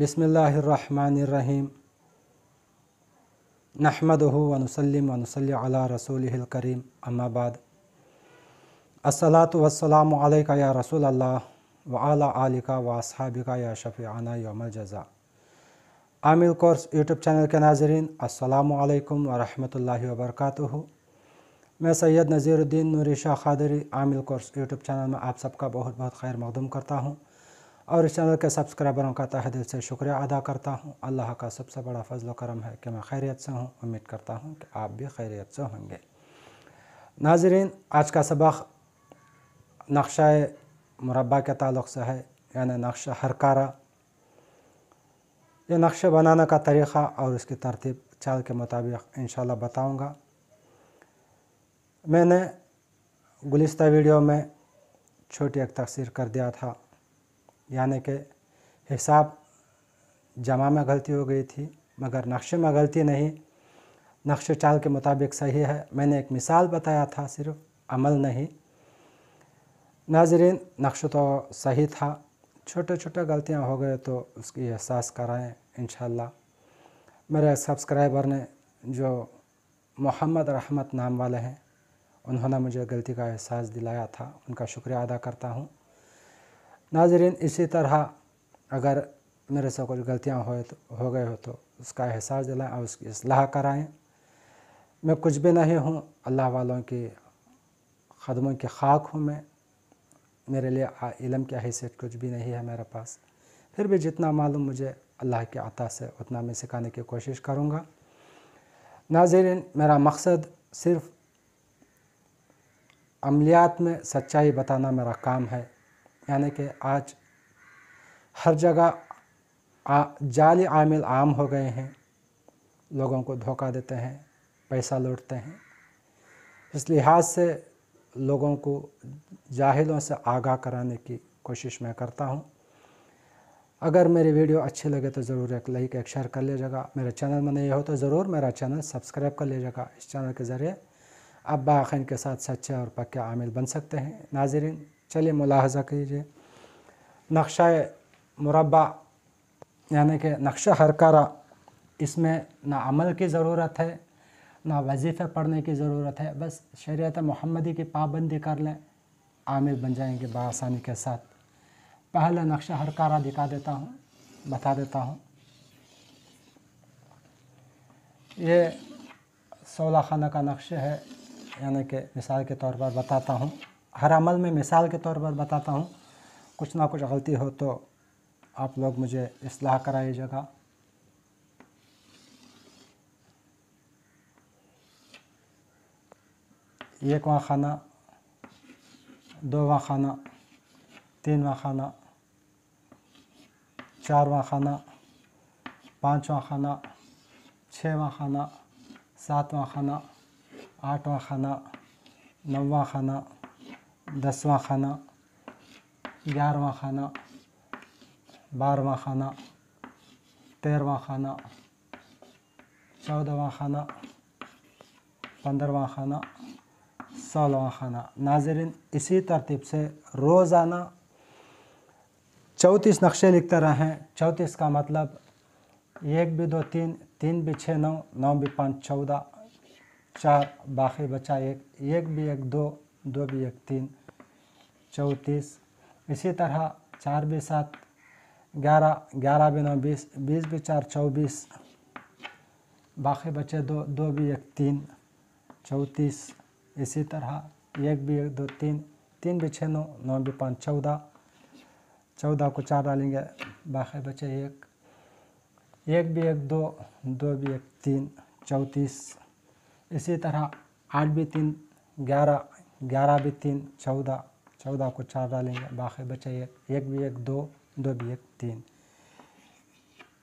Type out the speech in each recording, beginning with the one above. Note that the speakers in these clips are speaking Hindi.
बिसमीम नहमद वनसलम वनसल करीम अम्माबाद असलात या रसूल अल्लाह वाला आलिका वासहाबिका या शफ़ाना यमल जज़ा आमिल कोर्स यूट्यूब चैनल के नाजरन असलकम वरहमल वबरक मैं सैयद नज़ीरुद्दीन नूरी शाह खादरी आमिल कोर्स यूट्यूब चैनल में आप सबका बहुत बहुत खैर मकदम करता हूँ और इस चैनल के सब्सक्राइबरों का तह दिल से शुक्रिया अदा करता हूँ अल्लाह का सबसे बड़ा फजल करम है कि मैं खैरियत से हूँ उम्मीद करता हूँ कि आप भी खैरियत से होंगे नाजरीन आज का सबक नक्शा मुरबा के ताल्लुक से है यानी नक्श हरकारा यह नक्शे बनाने का तरीक़ा और उसकी तरतीब चाल के मुताबिक इन बताऊँगा मैंने गुलिस्ता वीडियो में छोटी एक तकसीर कर दिया था यानी कि हिसाब जमा में गलती हो गई थी मगर नक्शे में गलती नहीं नक्श चाल के मुताबिक सही है मैंने एक मिसाल बताया था सिर्फ अमल नहीं नाजरीन नक्श तो सही था छोटे छोटे गलतियां हो गए तो उसकी एहसास कराएं इन मेरे सब्सक्राइबर ने जो मोहम्मद रहमत नाम वाले हैं उन्होंने मुझे गलती का एहसास दिलाया था उनका शुक्रिया अदा करता हूँ नाजरीन इसी तरह अगर मेरे से कुछ गलतियाँ हो तो हो गए हो तो उसका एहसास दिलाएँ और उसकी असलाह कराएँ मैं कुछ भी नहीं हूँ अल्लाह वालों की खदमों की खाक हूँ मैं मेरे लिए इलम की हैसियत कुछ भी नहीं है मेरे पास फिर भी जितना मालूम मुझे अल्लाह के अता से उतना मैं सिखाने की कोशिश करूँगा नाजरीन मेरा मकसद सिर्फ़ अमलियात में सच्चाई बताना मेरा काम है यानी कि आज हर जगह आ, जाली आमिल आम हो गए हैं लोगों को धोखा देते हैं पैसा लूटते हैं इस लिहाज से लोगों को जाहिलों से आगाह कराने की कोशिश मैं करता हूँ अगर मेरी वीडियो अच्छी लगे तो ज़रूर एक लाइक एक शेयर कर लीजिएगा मेरे चैनल में नहीं हो तो ज़रूर मेरा चैनल सब्सक्राइब कर लीजिएगा इस चैनल के ज़रिए अब्बा आखिन के साथ सच्चे और पक्के आमिल बन सकते हैं नाजरीन चलिए मुलाहजा कीजिए नक्शा मुरबा यानी कि नक्शा हरकारा इसमें ना अमल की ज़रूरत है ना वजीफ़े पढ़ने की ज़रूरत है बस शरीत मोहम्मदी की पाबंदी कर लें आमिर बन जाएंगे बसानी के साथ पहले नक्शा हरकारा दिखा देता हूँ बता देता हूँ ये सोलह खाना का नक्शे है यानी कि मिसाल के तौर पर बताता हूँ हर अमल में मिसाल के तौर पर बताता हूँ कुछ ना कुछ गलती हो तो आप लोग मुझे इसलाह कराइएगा एक वहाँ खाना दो वहाँ खाना तीन वहाँ खाना चार वहाँ खाना पाँचवा खाना छवा खाना सातवा खाना आठवा खाना नौवा खाना दसवां खाना ग्यारहवा खाना बारहवा खाना तेरहवा खाना चौदहवा खाना पंद्रहवा खाना सोलहवा खाना नाजरन इसी तरतीब से रोज़ाना चौंतीस नक्शे लिखते रहें चौंतीस का मतलब एक भी दो तीन तीन भी छः नौ नौ भी पाँच चौदह चार बाकी बचा एक एक भी एक दो दो भी एक तीन चौंतीस इसी तरह चार भी सात ग्यारह ग्यारह भी नौ बीस बीस भी चार चौबीस बाकी बचे दो दो भी एक तीन चौंतीस इसी तरह एक भी एक दो तीन तीन भी छः नौ नौ भी पाँच चौदह चौदह को चार डालेंगे बाकी बचे एक एक भी एक दो दो भी एक तीन चौंतीस इसी तरह आठ भी तीन ग्यारह ग्यारह भी तीन चौदह चौदह को चार डालेंगे बाकी बचा एक एक भी एक दो दो भी एक तीन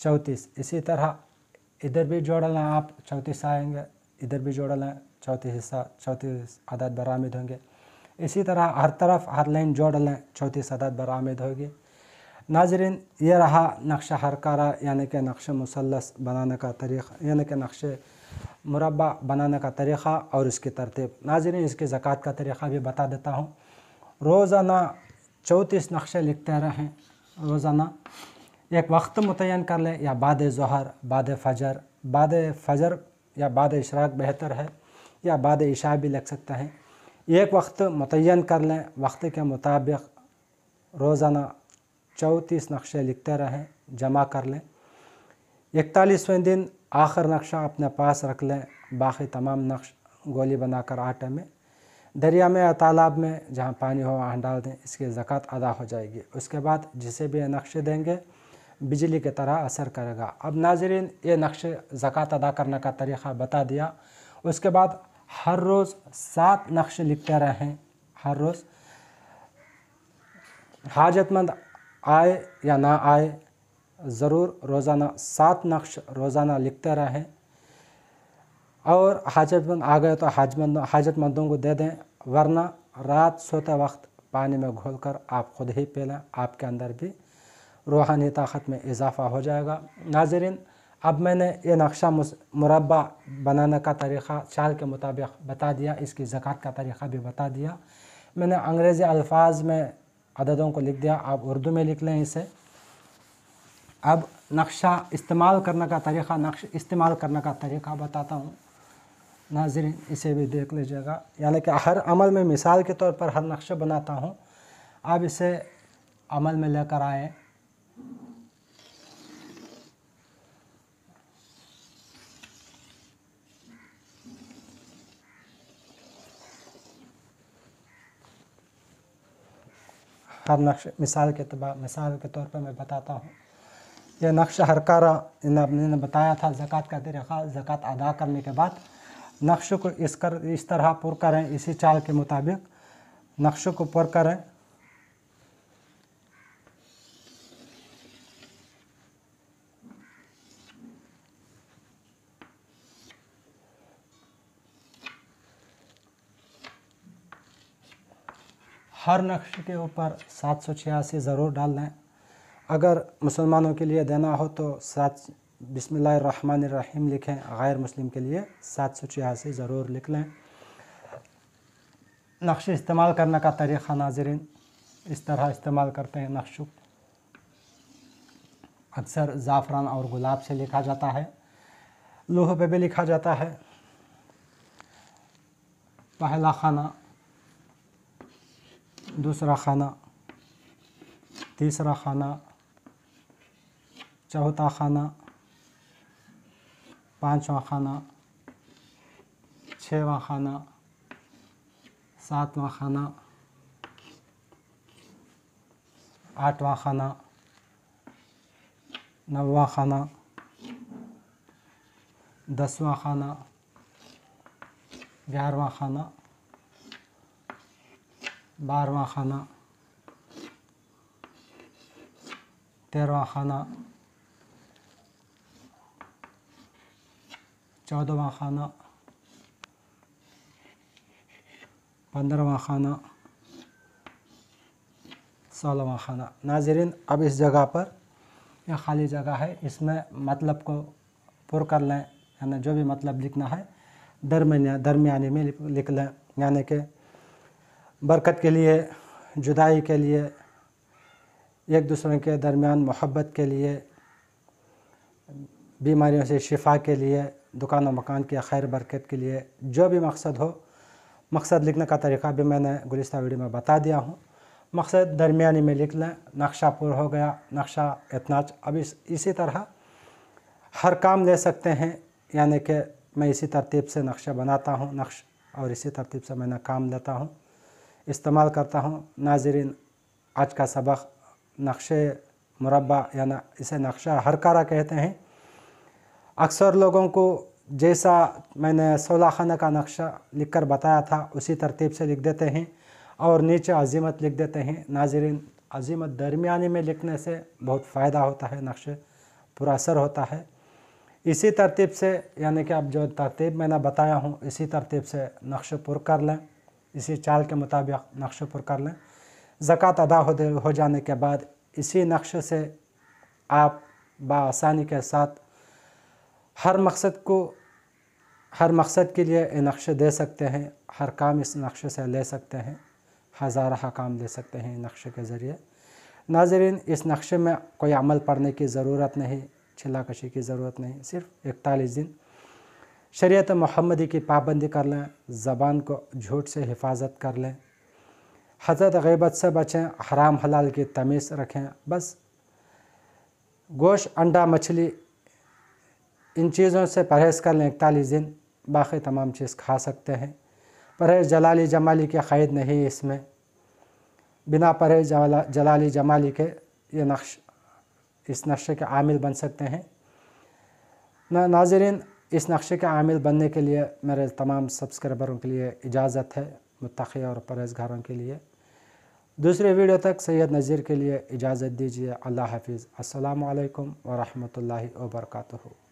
चौंतीस इसी तरह इधर भी जोड़ लें आप चौंतीस आएंगे इधर भी जोड़ लें चौंतीस हिस्सा चौंतीस अदाद बरामद होंगे इसी तरह हर तरफ हर लाइन जोड़ लें चौंतीस अदाद बरामद होगी नाजरीन ये रहा नक्शा हरकारा यानी कि नक्श मुसलस बनाने का तरीक़ा यानी कि नक्शे मुरबा बनाने का तरीक़ा और इसकी तरतीब नाजरीन इसके ज़क़़त का तरीक़ा भी बता देता हूँ रोज़ाना चौंतीस नक्शे लिखते रहें रोज़ाना एक वक्त मुतन कर लें या बाद जहर बाद फजर बाद फजर या बाद इशराक बेहतर है या बाद इशा भी लग सकते हैं एक वक्त मुतन कर लें वक्त के मुताबिक रोज़ाना चौंतीस नक्शे लिखते रहें जमा कर लें इकतालीसवें दिन आखिर नक्शा अपने पास रख लें बाकी तमाम नक्श गोली बनाकर आटे में दरिया में या तालाब में जहाँ पानी हो वहाँ डाल दें इसकी ज़क़़त अदा हो जाएगी उसके बाद जिसे भी नक्शे देंगे बिजली की तरह असर करेगा अब नाजरीन ये नक्शे ज़क़़त अदा करने का तरीक़ा बता दिया उसके बाद हर रोज़ सात नक्शे लिखते रहें हर रोज़ हाजतमंद आए या ना आए ज़रूर रोज़ाना सात नक्श रोज़ाना लिखते रहें और हाजतमंद आ गए तो हाजमंद हाजतमंदों को दे दें वरना रात सोते वक्त पानी में घोलकर आप खुद ही पी लें आपके अंदर भी रूहानी ताकत में इजाफा हो जाएगा नाजरीन अब मैंने ये नक्शा मुरबा बनाने का तरीक़ा चाल के मुताबिक बता दिया इसकी ज़क़़त का तरीक़ा भी बता दिया मैंने अंग्रेज़ी अल्फाज में अददों को लिख दिया आप उर्दू में लिख लें इसे अब नक्शा इस्तेमाल करने का तरीक़ा नक्श इस्तेमाल करने का तरीक़ा बताता हूँ नाजरीन इसे भी देख लीजिएगा यानी कि हर अमल में मिसाल के तौर पर हर नक्शा बनाता हूँ आप इसे अमल में लेकर आए हर नक्श मिसाल के तबा मिसाल के तौर पर मैं बताता हूँ यह नक्श हरकार बताया था ज़क़़त का तरीक़ा ज़क़़त अदा करने के बाद नक्श को इस कर इस तरह पुर करें इसी चाल के मुताबिक नक्श को पुर करें हर नक्श के ऊपर सात सौ छियासी ज़रूर डाल दें अगर मुसलमानों के लिए देना हो तो सात बिसमीम लिखें गैर मुस्लिम के लिए सात सौ छियासी ज़रूर लिख लें नक्श इस्तेमाल करने का तरीक़ा नाजरीन इस तरह इस्तेमाल करते हैं नक्श अक्सर ज़ाफ़रान और गुलाब से लिखा जाता है लोह पे भी लिखा जाता है पहला खाना दूसरा खाना तीसरा खाना चौथा खाना पाँचवा खाना छवा खाना सातवा खाना आठवा खाना नवा खाना दसवा खाना ग्यारहवा खाना बारवा खाना तेरहवा खाना चौदहवा खाना पंद्रहवा खाना सोलहवा खाना नाजरीन अब इस जगह पर यह खाली जगह है इसमें मतलब को पुर कर लें यानी जो भी मतलब लिखना है दरमिया दरमियाने में लिख लें यानी कि बरकत के लिए जुदाई के लिए एक दूसरे के दरमियान मोहब्बत के लिए बीमारियों से शिफा के लिए दुकान और मकान की खैर बरकत के लिए जो भी मकसद हो मकसद लिखने का तरीका भी मैंने गुलिस्त वीडियो में बता दिया हूँ मकसद दरमियानी में लिख लें नक्शा पुर हो गया नक्शा इतनाच अब इस इसी तरह हर काम ले सकते हैं यानी कि मैं इसी तरतीब से नक्शा बनाता हूँ नक्श और इसी तरतीब से मैंने काम लेता हूँ इस्तेमाल करता हूँ नाजरीन आज का सबक नक्शे मुरबा या ना इसे नक्शा हर कारा कहते हैं अक्सर लोगों को जैसा मैंने सोलह खाना का नक्शा लिखकर बताया था उसी तरतीब से लिख देते हैं और नीचे अजीमत लिख देते हैं नाजरीन अजीमत दरमिया में लिखने से बहुत फ़ायदा होता है नक्शे पूरा असर होता है इसी तरतीब से यानी कि अब जो तरतीब मैंने बताया हूँ इसी तरतीब से नक्श पुर कर लें इसी चाल के मुताबिक नक्श पुर कर लें ज़क़़त अदा हो जाने के बाद इसी नक्श से आप बसानी के साथ हर मकसद को हर मकसद के लिए नक्शे दे सकते हैं हर काम इस नक्शे से ले सकते हैं हज़ारहा काम ले सकते हैं नक्शे के ज़रिए नाजरीन इस नक्शे में कोई अमल पढ़ने की ज़रूरत नहीं छिला कशी की ज़रूरत नहीं सिर्फ इकतालीस दिन शरीयत महमदी की पाबंदी कर लें ज़बान को झूठ से हिफाजत कर लें हजरत गैबत से बचें हराम हलाल की तमीज़ रखें बस गोश अंडा मछली इन चीज़ों से परहेज़ कर लें इकतालीस दिन बाकी तमाम चीज़ खा सकते हैं परहेज़ जलाली जमाली के क़ैद नहीं इसमें बिना परहेज़ जलाली जमाली के ये नक्श इस नक्शे के आमिल बन सकते हैं ना नाजरीन इस नक्शे के आमिल बनने के लिए मेरे तमाम सब्सक्राइबरों के लिए इजाज़त है मुतक़ी और परहेज़ घरों के लिए दूसरे वीडियो तक सैयद नज़ीर के लिए इजाज़त दीजिए अल्लाह हाफिज़ अस्सलाम वालेकुम वरहमतुल्लाहि वबरकatuh